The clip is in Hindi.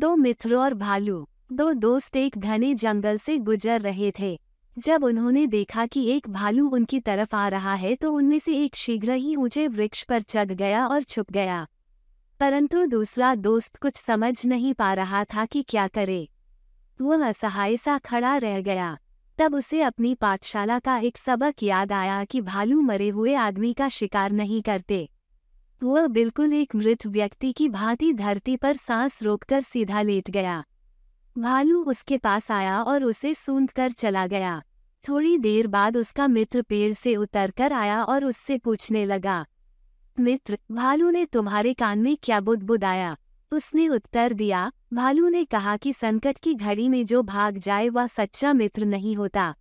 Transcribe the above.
दो मित्र और भालू दो दोस्त एक घने जंगल से गुजर रहे थे जब उन्होंने देखा कि एक भालू उनकी तरफ आ रहा है तो उनमें से एक शीघ्र ही ऊंचे वृक्ष पर चढ़ गया और छुप गया परंतु दूसरा दोस्त कुछ समझ नहीं पा रहा था कि क्या करे वह असहाय सा खड़ा रह गया तब उसे अपनी पाठशाला का एक सबक याद आया कि भालू मरे हुए आदमी का शिकार नहीं करते वह बिल्कुल एक मृत व्यक्ति की भांति धरती पर सांस रोककर सीधा लेट गया भालू उसके पास आया और उसे सूंद कर चला गया थोड़ी देर बाद उसका मित्र पेड़ से उतरकर आया और उससे पूछने लगा मित्र भालू ने तुम्हारे कान में क्या बुदबुदाया उसने उत्तर दिया भालू ने कहा कि संकट की घड़ी में जो भाग जाए वह सच्चा मित्र नहीं होता